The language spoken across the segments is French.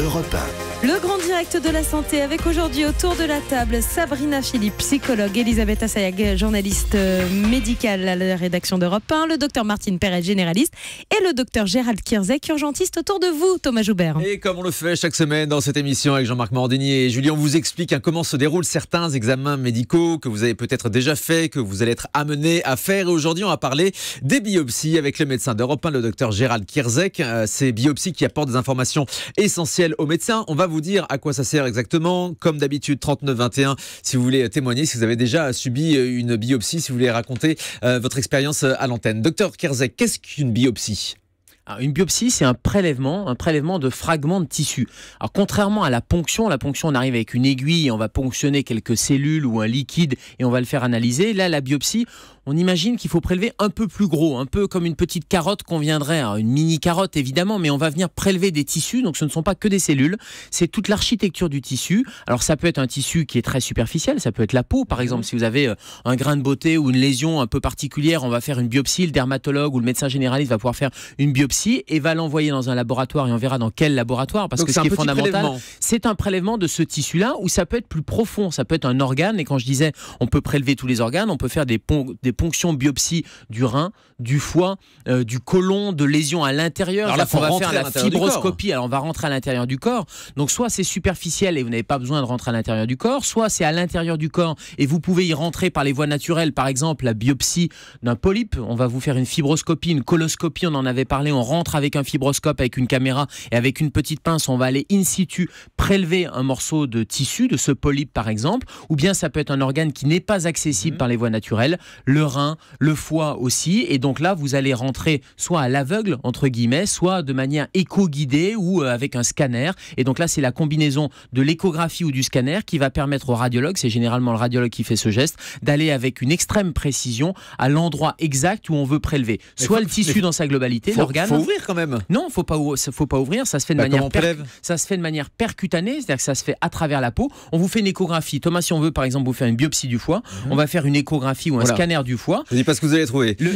Europe Le grand direct de la santé avec aujourd'hui autour de la table Sabrina Philippe, psychologue, Elisabeth Assayag, journaliste euh, médicale à la rédaction d'Europe 1, le docteur Martine Perret, généraliste, et le docteur Gérald Kierzek, urgentiste autour de vous, Thomas Joubert. Et comme on le fait chaque semaine dans cette émission avec Jean-Marc Mordigny et Julien, on vous explique hein, comment se déroulent certains examens médicaux que vous avez peut-être déjà fait, que vous allez être amené à faire. Et aujourd'hui, on va parler des biopsies avec le médecin d'Europe 1, le docteur Gérald Kierzek. Euh, ces biopsies qui apportent des informations essentielles au médecin. On va vous dire à quoi ça sert exactement. Comme d'habitude, 39-21 si vous voulez témoigner, si vous avez déjà subi euh, une biopsie, si vous voulez raconter euh, votre expérience euh, à l'antenne. Docteur Kerzek, qu'est-ce qu'une biopsie une biopsie, c'est un prélèvement, un prélèvement de fragments de tissu. Alors, contrairement à la ponction, la ponction, on arrive avec une aiguille, on va ponctionner quelques cellules ou un liquide et on va le faire analyser. Là, la biopsie, on imagine qu'il faut prélever un peu plus gros, un peu comme une petite carotte qu'on viendrait, hein, une mini carotte évidemment, mais on va venir prélever des tissus, donc ce ne sont pas que des cellules, c'est toute l'architecture du tissu. Alors ça peut être un tissu qui est très superficiel, ça peut être la peau par exemple, mhm. si vous avez euh, un grain de beauté ou une lésion un peu particulière, on va faire une biopsie, le dermatologue ou le médecin généraliste va pouvoir faire une biopsie et va l'envoyer dans un laboratoire et on verra dans quel laboratoire parce que ce qui est fondamental, c'est un prélèvement de ce tissu-là où ça peut être plus profond, ça peut être un organe. Et quand je disais, on peut prélever tous les organes, on peut faire des, des ponctions biopsie du rein, du foie, euh, du côlon, de lésions à l'intérieur. Alors là, on va faire la fibroscopie. Alors on va rentrer à l'intérieur du corps. Donc soit c'est superficiel et vous n'avez pas besoin de rentrer à l'intérieur du corps, soit c'est à l'intérieur du corps et vous pouvez y rentrer par les voies naturelles, par exemple la biopsie d'un polype. On va vous faire une fibroscopie, une coloscopie. On en avait parlé rentre avec un fibroscope, avec une caméra et avec une petite pince, on va aller in situ prélever un morceau de tissu, de ce polype par exemple, ou bien ça peut être un organe qui n'est pas accessible mhm. par les voies naturelles, le rein, le foie aussi, et donc là vous allez rentrer soit à l'aveugle, entre guillemets, soit de manière éco-guidée ou euh, avec un scanner, et donc là c'est la combinaison de l'échographie ou du scanner qui va permettre au radiologue, c'est généralement le radiologue qui fait ce geste, d'aller avec une extrême précision à l'endroit exact où on veut prélever, soit le tissu dans sa globalité, l'organe, ouvrir quand même. Non, faut pas, faut pas ouvrir. Ça se fait de bah, manière, ça se fait de manière percutanée, c'est-à-dire que ça se fait à travers la peau. On vous fait une échographie. Thomas, si on veut, par exemple, vous faire une biopsie du foie, mhm. on va faire une échographie ou un scanner du foie. Je dis pas ce que vous allez trouver. Le,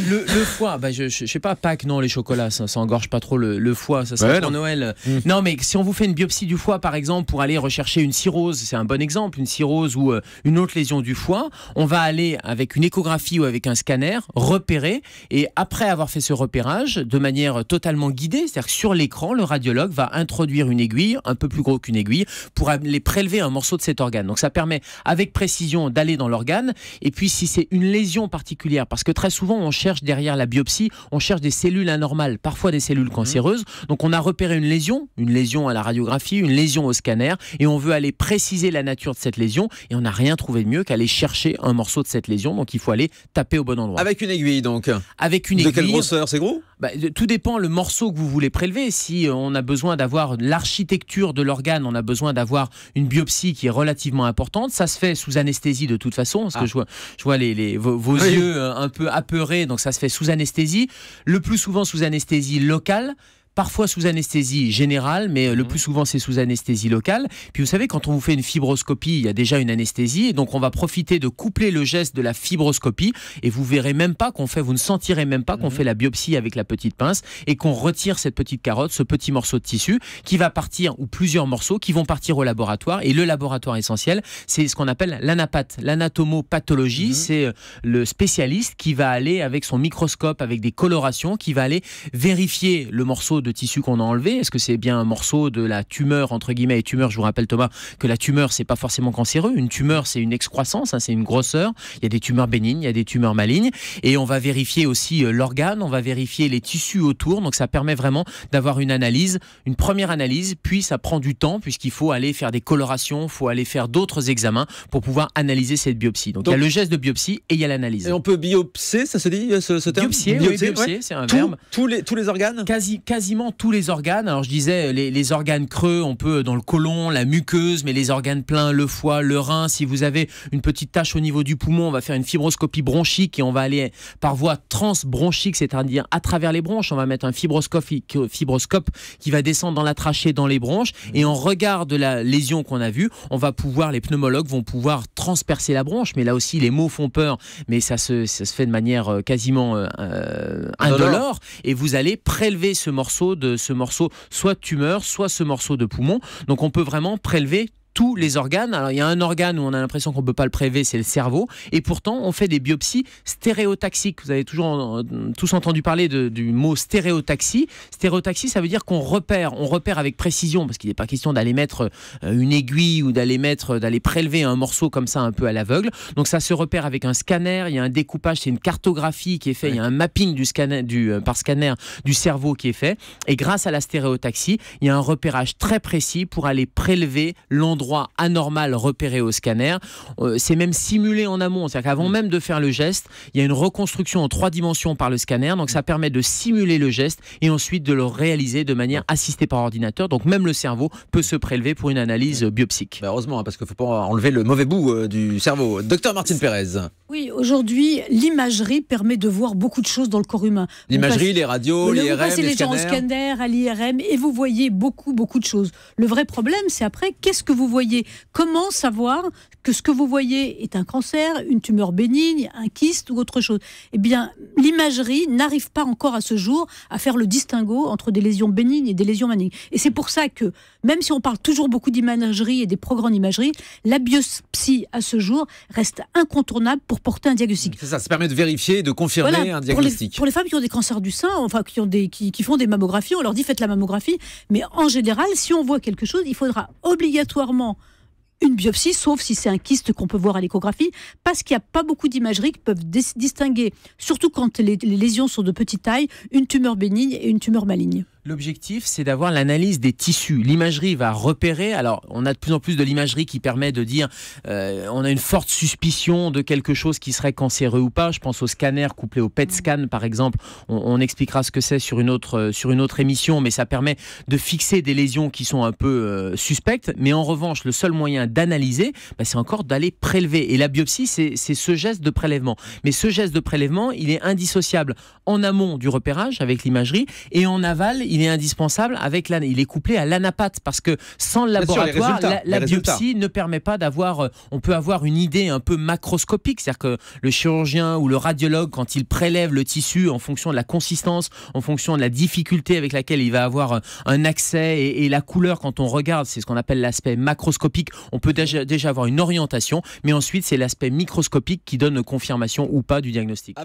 foie, bah, je, ne sais pas, Pâques, non, les chocolats, ça, ça engorge pas trop le, foie, ça serait pour Noël. Mhm. Non, mais si on vous fait une biopsie du foie, par exemple, pour aller rechercher une cirrhose, c'est un bon exemple, une cirrhose ou euh, une autre lésion du foie, on va aller avec une échographie ou avec un scanner repérer et après avoir fait ce repérage de manière totalement guidé, C'est-à-dire que sur l'écran, le radiologue va introduire une aiguille, un peu plus gros qu'une aiguille, pour aller prélever un morceau de cet organe. Donc ça permet avec précision d'aller dans l'organe. Et puis si c'est une lésion particulière, parce que très souvent on cherche derrière la biopsie, on cherche des cellules anormales, parfois des cellules mhm. cancéreuses. Donc on a repéré une lésion, une lésion à la radiographie, une lésion au scanner, et on veut aller préciser la nature de cette lésion. Et on n'a rien trouvé de mieux qu'aller chercher un morceau de cette lésion. Donc il faut aller taper au bon endroit. Avec une aiguille donc. Avec une aiguille. De quelle grosseur C'est gros bah, Tout dépend le morceau que vous voulez prélever. Si euh, on a besoin d'avoir l'architecture de l'organe, on a besoin d'avoir une biopsie qui est relativement importante. Ça se fait sous anesthésie de toute façon, parce que ah. je vois, les, vos, yeux euh, un peu apeurés, donc ça se fait sous anesthésie. Le plus souvent sous anesthésie locale parfois sous anesthésie générale, mais euh, le mhm. plus souvent c'est sous anesthésie locale. Puis vous savez, quand on vous fait une fibroscopie, il y a déjà une anesthésie, et donc on va profiter de coupler le geste de la fibroscopie, et vous verrez même pas qu'on fait, vous ne sentirez même pas qu'on mhm. fait la biopsie avec la petite pince, et qu'on retire cette petite carotte, ce petit morceau de tissu, qui va partir, ou plusieurs morceaux, qui vont partir au laboratoire, et le laboratoire essentiel, c'est ce qu'on appelle l'anapathe, l'anatomopathologie, mhm. c'est euh, le spécialiste qui va aller avec son microscope, avec des colorations, qui va aller vérifier le morceau de tissu qu'on a enlevé Est-ce que c'est bien un morceau de la tumeur, entre guillemets, et tumeur, je vous rappelle Thomas, que la tumeur, c'est pas forcément cancéreux. Une tumeur, c'est une excroissance, hein, c'est une grosseur. Il y a des tumeurs bénignes, il y a des tumeurs malignes. Et on va vérifier aussi euh, l'organe, on va vérifier les tissus autour. Donc ça permet vraiment d'avoir une analyse, une première analyse, puis ça prend du temps, puisqu'il faut aller faire des colorations, il faut aller faire d'autres examens pour pouvoir analyser cette biopsie. Donc, il y a le geste de biopsie et il y a l'analyse. Et on peut biopsier, ça se dit euh, ce, terme Biopsier, c'est un verbe. Tous les, tous les organes Quasi, quasi tous les organes. Alors je disais, les, organes creux, on peut dans le côlon, la muqueuse, mais les organes pleins, le foie, le rein. Si vous avez une petite tache au niveau du poumon, on va faire une fibroscopie bronchique et on va aller par voie transbronchique, c'est-à-dire à travers les bronches. On va mettre un fibroscope, euh, fibroscope qui va descendre dans la trachée, dans les bronches. Et en regard de la lésion qu'on a vue, on va pouvoir, les pneumologues vont pouvoir transpercer la bronche. Mais là aussi, les mots font peur, mais ça se, fait de manière euh, quasiment euh, indolore. Et vous allez prélever ce morceau de ce morceau, soit tumeur, soit ce morceau de poumon. Donc on peut vraiment prélever tous les organes. Alors, il y a un organe où on a l'impression qu'on ne peut pas le prélever, c'est le cerveau. Et pourtant, on fait des biopsies stéréotaxiques. Vous avez toujours euh, tous entendu parler du mot stéréotaxie. Stéréotaxie, ça veut dire qu'on repère. On repère avec précision, parce qu'il n'est pas question d'aller mettre euh, une aiguille ou d'aller mettre, d'aller prélever un morceau comme ça un peu à l'aveugle. Donc, ça se repère avec un scanner. Il y a un découpage, c'est une cartographie qui est faite. Il y a un mapping du scanner, du, euh, par scanner du cerveau qui est fait. Et grâce à la stéréotaxie, il y a un repérage très précis pour aller prélever l'endroit droit anormal repéré au scanner. Euh, c'est même simulé en amont, c'est-à-dire qu'avant mm. même de faire le geste, il y a une reconstruction en trois dimensions par le scanner, donc ça mm. permet de simuler le geste et ensuite de le réaliser de manière mm. assistée par ordinateur. Donc même le cerveau peut se prélever pour une analyse biopsique. Bah, heureusement, hein, parce qu'il ne faut pas enlever le mauvais bout euh, du cerveau. Docteur Martine Pérez. Oui, aujourd'hui, l'imagerie permet de voir beaucoup de choses dans le corps humain. L'imagerie, les radios, les, les scanner, à l'IRM, et vous voyez beaucoup, beaucoup de choses. Le vrai problème, c'est après, qu'est-ce que vous voyez. Comment savoir que ce que vous voyez est un cancer, une tumeur bénigne, un kyste ou autre chose Eh bien, l'imagerie n'arrive pas encore à ce jour à faire le distinguo entre des lésions bénignes et des lésions malignes. Et c'est pour ça que, même si on parle toujours beaucoup d'imagerie et des progrès en imagerie, la biopsie à ce jour reste incontournable pour porter un diagnostic. Ça, ça permet de vérifier, et de confirmer un diagnostic. Pour les, femmes qui ont des cancers du sein, enfin qui ont des, qui font des mammographies, on leur dit faites la mammographie, mais en général, si on voit quelque chose, il faudra obligatoirement une biopsie, sauf si c'est un kyste qu'on peut voir à l'échographie, parce qu'il n'y a pas beaucoup d'imageries qui peuvent distinguer, surtout quand les lésions sont de petite taille, une tumeur bénigne et une tumeur maligne. L'objectif, c'est d'avoir l'analyse des tissus. L'imagerie va repérer. Alors, on a de plus en plus de l'imagerie qui permet de dire euh, on a une forte suspicion de quelque chose qui serait cancéreux ou pas. Je pense au scanner couplé au PET mm. scan, par exemple. On, expliquera ce que c'est sur une autre euh, sur une autre émission, mais ça permet de fixer des lésions qui sont un peu euh, suspectes. Mais en revanche, le seul moyen d'analyser, bah, c'est encore d'aller prélever. Et la biopsie, c'est ce geste de prélèvement. Mais ce geste de prélèvement, il est indissociable en amont du repérage avec l'imagerie et en aval il est indispensable avec la, Il est couplé à l'anapath parce que sans le laboratoire, la, biopsie ne permet pas d'avoir. Euh, on peut avoir une idée un peu macroscopique, c'est-à-dire que le chirurgien ou le radiologue, quand il prélève le tissu en fonction de la consistance, en fonction de la difficulté avec laquelle il va avoir euh, un accès et, la couleur, quand on regarde, c'est ce qu'on appelle l'aspect macroscopique. On peut déjà, déjà avoir une orientation, mais ensuite c'est l'aspect microscopique qui donne confirmation ou pas du diagnostic.